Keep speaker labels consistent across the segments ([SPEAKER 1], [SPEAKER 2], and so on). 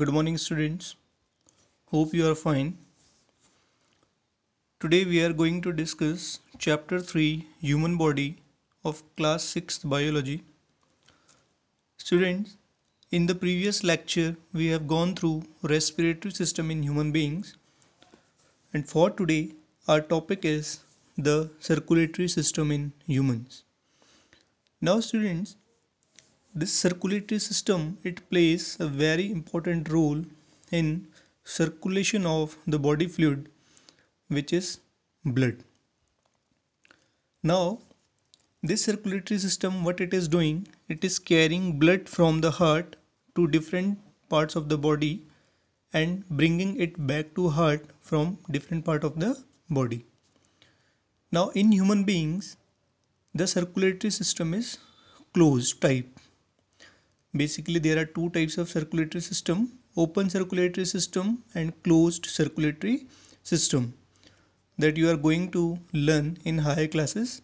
[SPEAKER 1] good morning students hope you are fine today we are going to discuss chapter 3 human body of class 6th biology students in the previous lecture we have gone through respiratory system in human beings and for today our topic is the circulatory system in humans now students this circulatory system it plays a very important role in circulation of the body fluid which is blood now this circulatory system what it is doing it is carrying blood from the heart to different parts of the body and bringing it back to heart from different part of the body now in human beings the circulatory system is closed type basically there are two types of circulatory system open circulatory system and closed circulatory system that you are going to learn in higher classes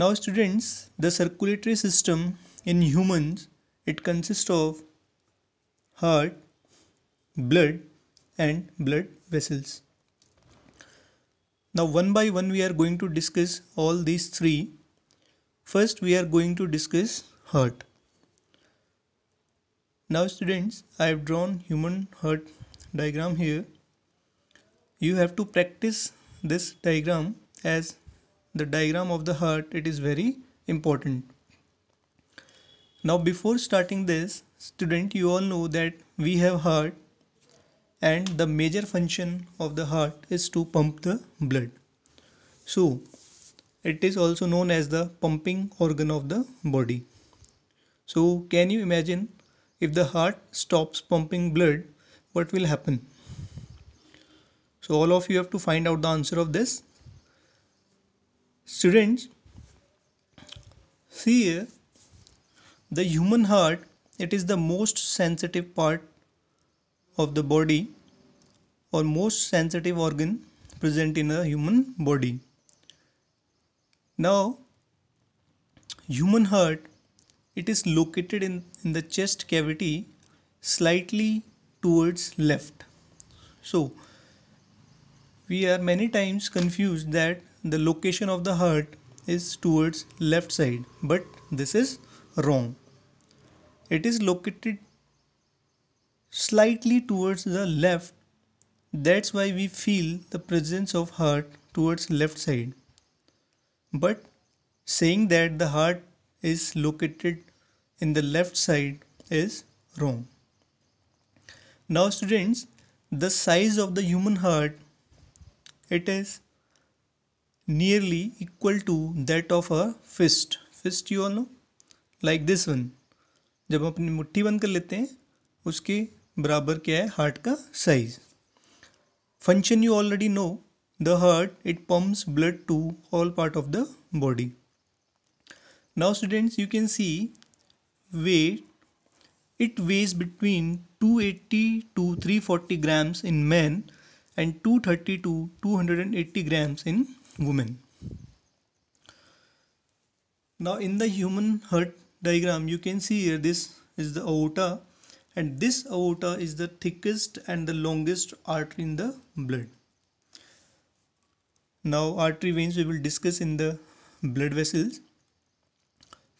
[SPEAKER 1] now students the circulatory system in humans it consists of heart blood and blood vessels now one by one we are going to discuss all these three first we are going to discuss heart now students, I have drawn human heart diagram here. You have to practice this diagram as the diagram of the heart. It is very important. Now before starting this, student you all know that we have heart and the major function of the heart is to pump the blood. So it is also known as the pumping organ of the body. So can you imagine if the heart stops pumping blood what will happen so all of you have to find out the answer of this students see here the human heart it is the most sensitive part of the body or most sensitive organ present in a human body now human heart it is located in, in the chest cavity slightly towards left. So we are many times confused that the location of the heart is towards left side but this is wrong. It is located slightly towards the left that's why we feel the presence of heart towards left side but saying that the heart is located in the left side is wrong. Now students, the size of the human heart, it is nearly equal to that of a fist. Fist you all know, like this one. जब हम अपनी मुट्ठी बंद कर लेते हैं उसके बराबर क्या है हार्ट का size function you already know the heart it pumps blood to all part of the body now students you can see weight it weighs between 280 to 340 grams in men and 230 to 280 grams in women now in the human heart diagram you can see here this is the aorta and this aorta is the thickest and the longest artery in the blood. Now artery veins we will discuss in the blood vessels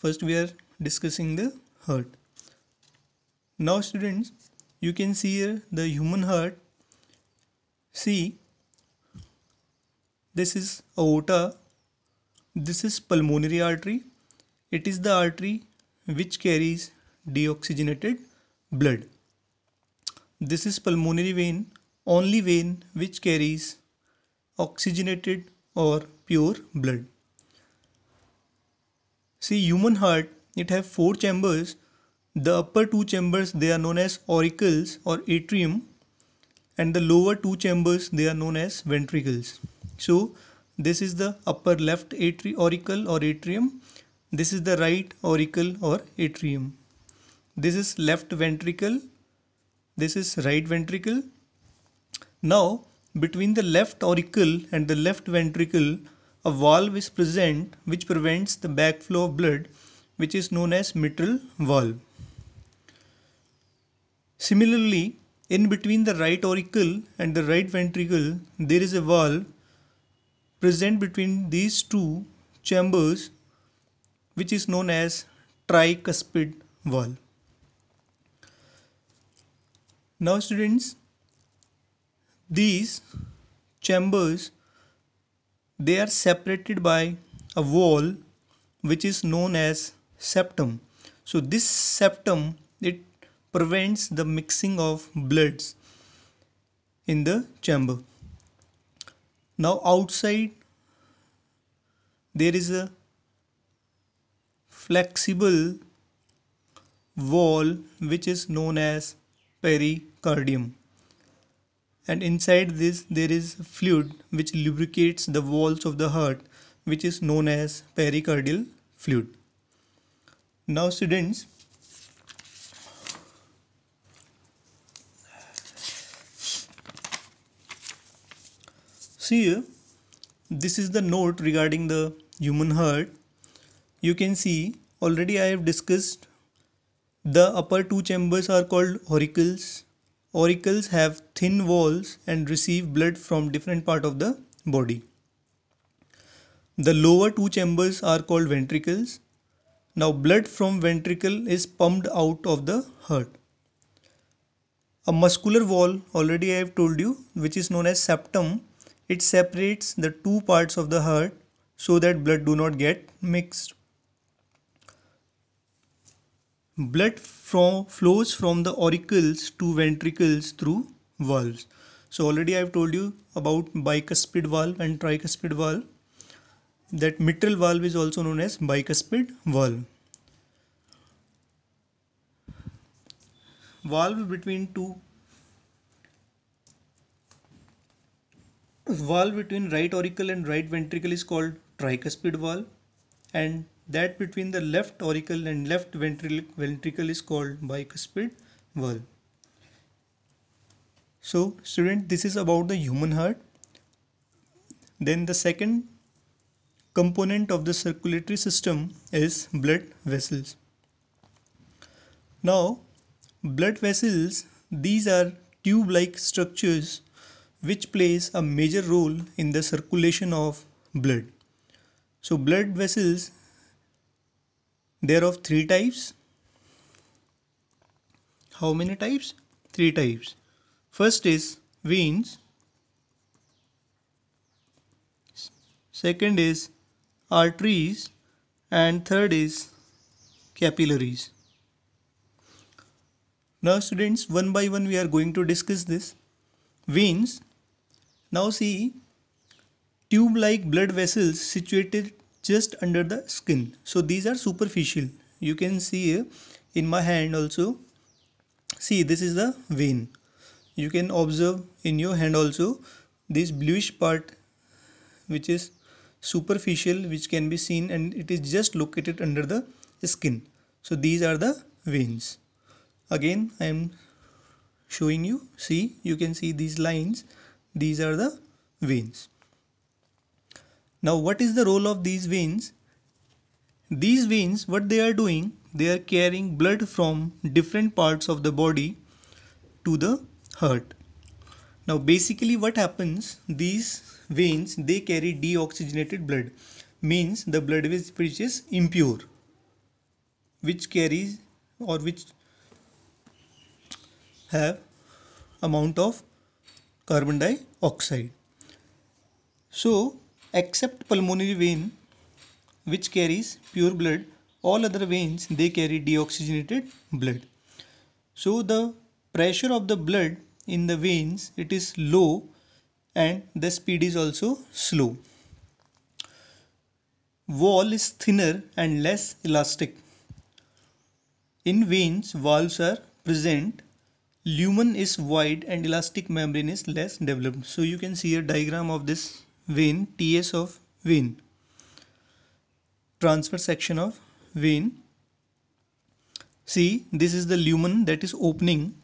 [SPEAKER 1] first we are discussing the heart now students you can see here the human heart see this is aorta this is pulmonary artery it is the artery which carries deoxygenated blood this is pulmonary vein only vein which carries oxygenated or pure blood See human heart, it have four chambers. The upper two chambers they are known as auricles or atrium and the lower two chambers they are known as ventricles. So this is the upper left atri auricle or atrium. This is the right auricle or atrium. This is left ventricle. This is right ventricle. Now between the left auricle and the left ventricle a valve is present which prevents the backflow of blood which is known as mitral valve. Similarly, in between the right auricle and the right ventricle, there is a valve present between these two chambers which is known as tricuspid valve. Now students, these chambers they are separated by a wall which is known as septum. So this septum it prevents the mixing of bloods in the chamber. Now outside there is a flexible wall which is known as pericardium and inside this there is fluid which lubricates the walls of the heart which is known as pericardial fluid now students see here this is the note regarding the human heart you can see already i have discussed the upper two chambers are called auricles auricles have thin walls and receive blood from different part of the body. The lower two chambers are called ventricles. Now blood from ventricle is pumped out of the heart. A muscular wall already I have told you which is known as septum. It separates the two parts of the heart so that blood do not get mixed blood from, flows from the auricles to ventricles through valves so already i have told you about bicuspid valve and tricuspid valve that mitral valve is also known as bicuspid valve valve between two valve between right auricle and right ventricle is called tricuspid valve and that between the left auricle and left ventricle is called bicuspid valve. So student this is about the human heart. Then the second component of the circulatory system is blood vessels. Now blood vessels these are tube like structures which plays a major role in the circulation of blood. So blood vessels there of three types how many types three types first is veins second is arteries and third is capillaries now students one by one we are going to discuss this veins now see tube like blood vessels situated just under the skin so these are superficial you can see in my hand also see this is the vein you can observe in your hand also this bluish part which is superficial which can be seen and it is just located under the skin so these are the veins again i am showing you see you can see these lines these are the veins now what is the role of these veins? These veins, what they are doing, they are carrying blood from different parts of the body to the heart. Now basically what happens, these veins, they carry deoxygenated blood, means the blood which is impure, which carries or which have amount of carbon dioxide. So Except pulmonary vein, which carries pure blood, all other veins they carry deoxygenated blood. So the pressure of the blood in the veins it is low and the speed is also slow. Wall is thinner and less elastic. In veins, valves are present. Lumen is wide and elastic membrane is less developed. So you can see a diagram of this vein TS of vein transfer section of vein see this is the lumen that is opening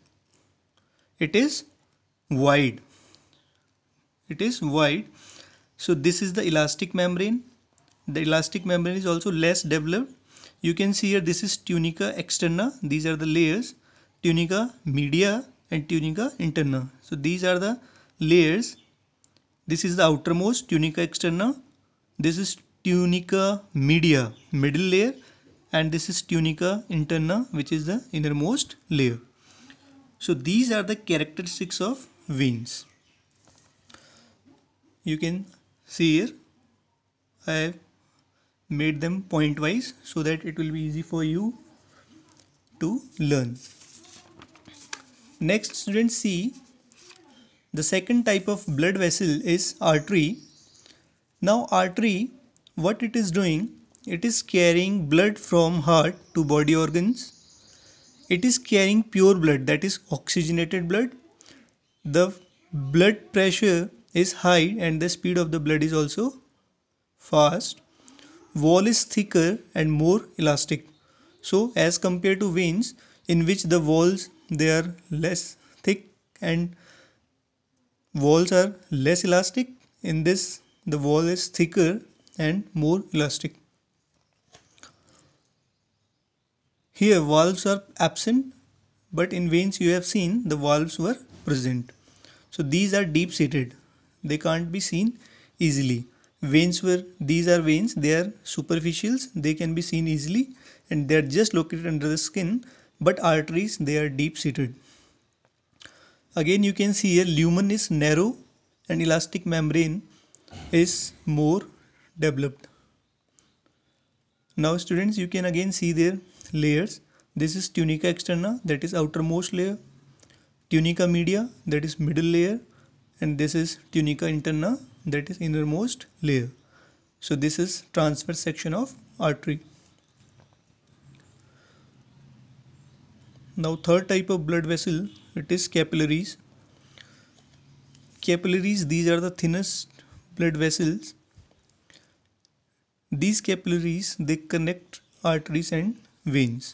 [SPEAKER 1] it is wide it is wide so this is the elastic membrane the elastic membrane is also less developed you can see here this is tunica externa these are the layers tunica media and tunica interna so these are the layers this is the outermost tunica externa. This is tunica media, middle layer. And this is tunica interna, which is the innermost layer. So these are the characteristics of veins. You can see here. I have made them point wise so that it will be easy for you to learn. Next students see the second type of blood vessel is artery. Now artery, what it is doing? It is carrying blood from heart to body organs. It is carrying pure blood that is oxygenated blood. The blood pressure is high and the speed of the blood is also fast. Wall is thicker and more elastic. So as compared to veins in which the walls they are less thick and walls are less elastic in this the wall is thicker and more elastic here valves are absent but in veins you have seen the valves were present so these are deep seated they can't be seen easily veins were these are veins they are superficials they can be seen easily and they are just located under the skin but arteries they are deep seated again you can see here lumen is narrow and elastic membrane is more developed now students you can again see their layers this is tunica externa that is outermost layer tunica media that is middle layer and this is tunica interna that is innermost layer so this is transverse section of artery now third type of blood vessel it is capillaries capillaries these are the thinnest blood vessels these capillaries they connect arteries and veins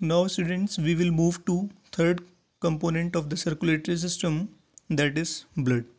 [SPEAKER 1] now students we will move to third component of the circulatory system that is blood